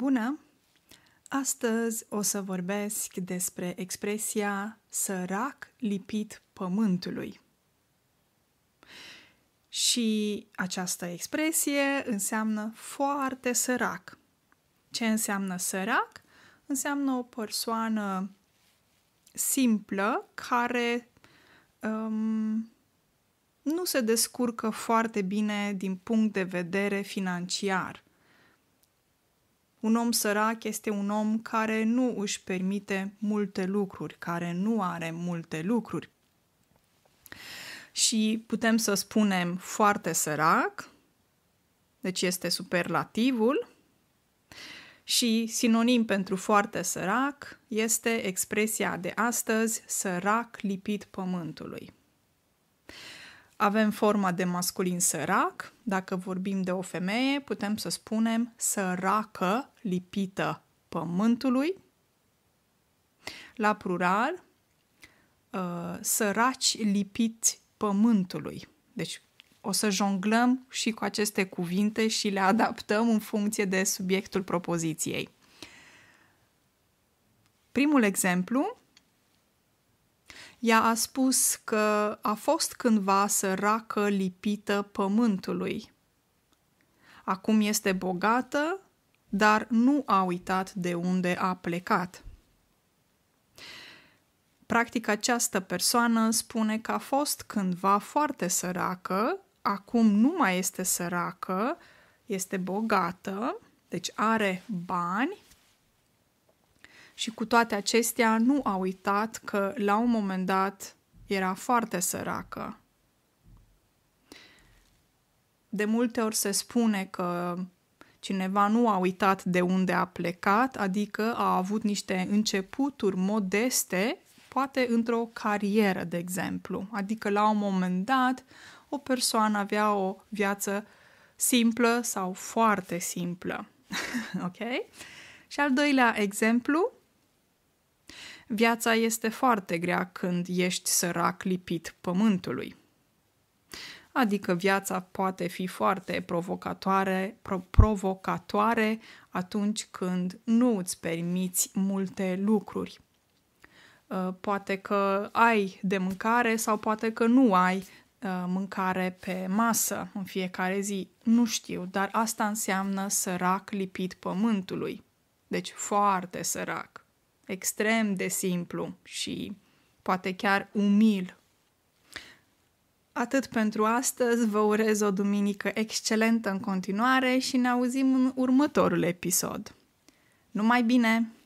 Bună! Astăzi o să vorbesc despre expresia sărac lipit pământului. Și această expresie înseamnă foarte sărac. Ce înseamnă sărac? Înseamnă o persoană simplă care um, nu se descurcă foarte bine din punct de vedere financiar – un om sărac este un om care nu își permite multe lucruri, care nu are multe lucruri. Și putem să spunem foarte sărac, deci este superlativul, și sinonim pentru foarte sărac este expresia de astăzi, sărac lipit pământului avem forma de masculin sărac. Dacă vorbim de o femeie, putem să spunem săracă lipită pământului. La plural, uh, săraci lipiți pământului. Deci o să jonglăm și cu aceste cuvinte și le adaptăm în funcție de subiectul propoziției. Primul exemplu ea a spus că a fost cândva săracă lipită pământului. Acum este bogată, dar nu a uitat de unde a plecat. Practic, această persoană spune că a fost cândva foarte săracă, acum nu mai este săracă, este bogată, deci are bani, și cu toate acestea nu a uitat că la un moment dat era foarte săracă. De multe ori se spune că cineva nu a uitat de unde a plecat, adică a avut niște începuturi modeste, poate într-o carieră, de exemplu. Adică la un moment dat o persoană avea o viață simplă sau foarte simplă. ok? Și al doilea exemplu Viața este foarte grea când ești sărac lipit pământului. Adică viața poate fi foarte provocatoare, pro- provocatoare atunci când nu îți permiți multe lucruri. Uh, poate că ai de mâncare sau poate că nu ai uh, mâncare pe masă în fiecare zi. Nu știu, dar asta înseamnă sărac lipit pământului. Deci foarte sărac extrem de simplu și poate chiar umil. Atât pentru astăzi, vă urez o duminică excelentă în continuare și ne auzim în următorul episod. Numai bine!